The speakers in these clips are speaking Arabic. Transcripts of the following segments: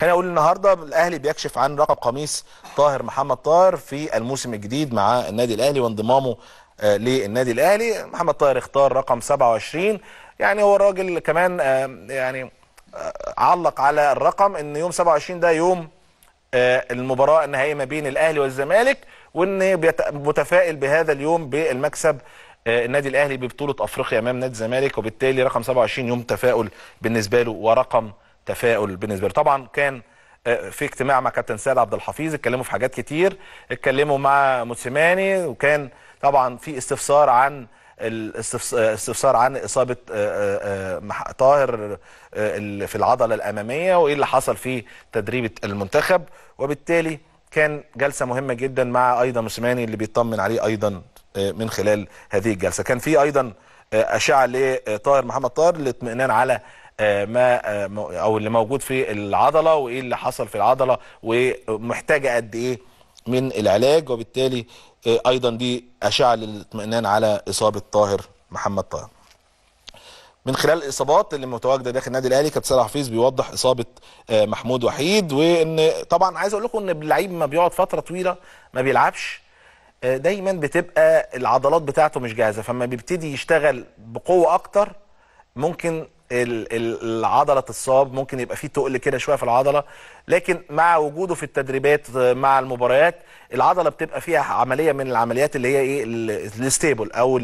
خلينا اقول النهارده الاهلي بيكشف عن رقم قميص طاهر محمد طاهر في الموسم الجديد مع النادي الاهلي وانضمامه آه، للنادي الاهلي محمد طاهر اختار رقم 27 يعني هو الراجل كمان آه، يعني آه، علق على الرقم ان يوم 27 ده يوم المباراه النهائيه ما بين الاهلي والزمالك وان متفائل بهذا اليوم بالمكسب النادي الاهلي ببطوله افريقيا امام نادي الزمالك وبالتالي رقم 27 يوم تفاؤل بالنسبه له ورقم تفاؤل بالنسبه له طبعا كان آه، في اجتماع مع كابتن سيد عبد الحفيظ اتكلموا في حاجات كتير اتكلموا مع موسيماني وكان طبعا في استفسار عن الاستفسار آه، عن اصابه آه، طاهر في العضله الاماميه وايه اللي حصل في تدريب المنتخب وبالتالي كان جلسه مهمه جدا مع ايضا موسيماني اللي بيطمن عليه ايضا من خلال هذه الجلسه كان في ايضا اشعه لطاهر محمد طاهر للاطمئنان على آه، ما آه، او اللي موجود في العضله وايه اللي حصل في العضله ومحتاجه قد ايه من العلاج وبالتالي آه، ايضا دي اشعه للاطمئنان على اصابه طاهر محمد طاهر من خلال الاصابات اللي متواجده داخل النادي الاهلي كابتن سيد حفيظ بيوضح اصابه محمود وحيد وان طبعا عايز اقول لكم ان اللعيب ما بيقعد فتره طويله ما بيلعبش دايما بتبقى العضلات بتاعته مش جاهزه فما بيبتدي يشتغل بقوه اكتر ممكن العضله تتصاب ممكن يبقى فيه تقل كده شويه في العضله لكن مع وجوده في التدريبات مع المباريات العضله بتبقى فيها عمليه من العمليات اللي هي ايه الستيبل او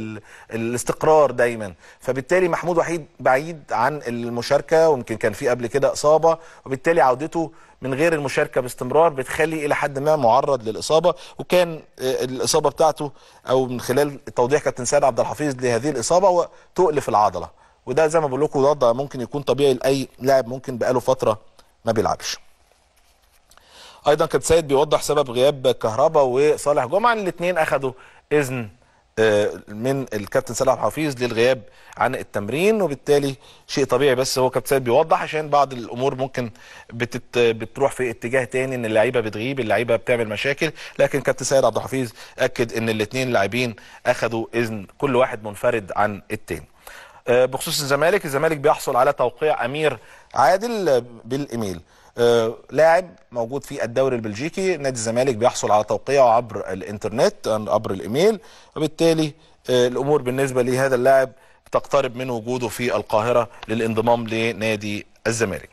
الاستقرار دايما فبالتالي محمود وحيد بعيد عن المشاركه ويمكن كان في قبل كده اصابه وبالتالي عودته من غير المشاركه باستمرار بتخلي الى حد ما معرض للاصابه وكان آه، الاصابه بتاعته او من خلال توضيح كابتن سيد عبد الحفيظ لهذه الاصابه هو تقل في العضله وده زي ما بقول لكم وضع ممكن يكون طبيعي لاي لاعب ممكن بقاله فتره ما بيلعبش ايضا كابتن سيد بيوضح سبب غياب كهربا وصالح جمعه الاثنين اخذوا اذن آه، من الكابتن صلاح حفيظ للغياب عن التمرين وبالتالي شيء طبيعي بس هو كابتن سيد بيوضح عشان بعض الامور ممكن بتت بتروح في اتجاه تاني ان اللعيبه بتغيب اللعيبه بتعمل مشاكل لكن كابتن سيد عبد الحفيظ اكد ان الاثنين لاعبين اخذوا اذن كل واحد منفرد عن التاني آه، بخصوص الزمالك الزمالك بيحصل على توقيع امير عادل بالايميل آه، لاعب موجود في الدوري البلجيكي نادي الزمالك بيحصل على توقيعه عبر الانترنت عبر الايميل وبالتالي آه، الامور بالنسبه لهذا اللاعب تقترب من وجوده في القاهره للانضمام لنادي الزمالك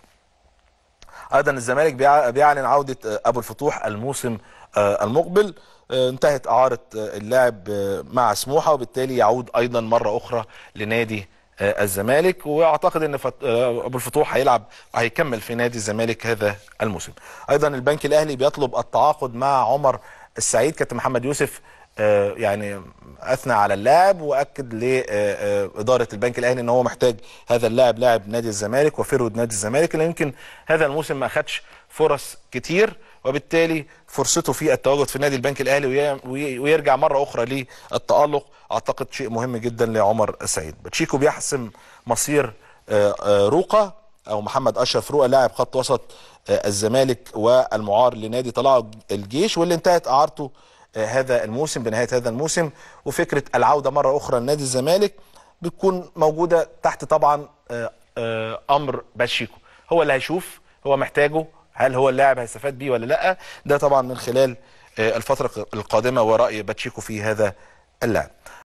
ايضا الزمالك بيعلن عوده ابو الفتوح الموسم المقبل انتهت اعاره اللاعب مع سموحه وبالتالي يعود ايضا مره اخرى لنادي آه، الزمالك واعتقد ان آه، ابو الفتوح هيلعب هيكمل في نادي الزمالك هذا الموسم ايضا البنك الاهلي بيطلب التعاقد مع عمر السعيد كابتن محمد يوسف آه، يعني اثنى على اللاعب واكد لاداره آه، آه، البنك الاهلي ان هو محتاج هذا اللاعب لاعب نادي الزمالك وفرود نادي الزمالك لان يمكن هذا الموسم ما خدش فرص كتير وبالتالي فرصته في التواجد في نادي البنك الاهلي ويرجع مره اخرى للتالق اعتقد شيء مهم جدا لعمر سعيد باتشيكو بيحسم مصير روقه او محمد اشرف روقه لاعب خط وسط الزمالك والمعار لنادي طلائع الجيش واللي انتهت اعارته هذا الموسم بنهايه هذا الموسم وفكره العوده مره اخرى لنادي الزمالك بتكون موجوده تحت طبعا آه، آه، امر باتشيكو هو اللي هيشوف هو محتاجه هل هو اللاعب هيستفاد بيه ولا لا ده طبعا من خلال آه، الفتره القادمه وراي باتشيكو في هذا اللاعب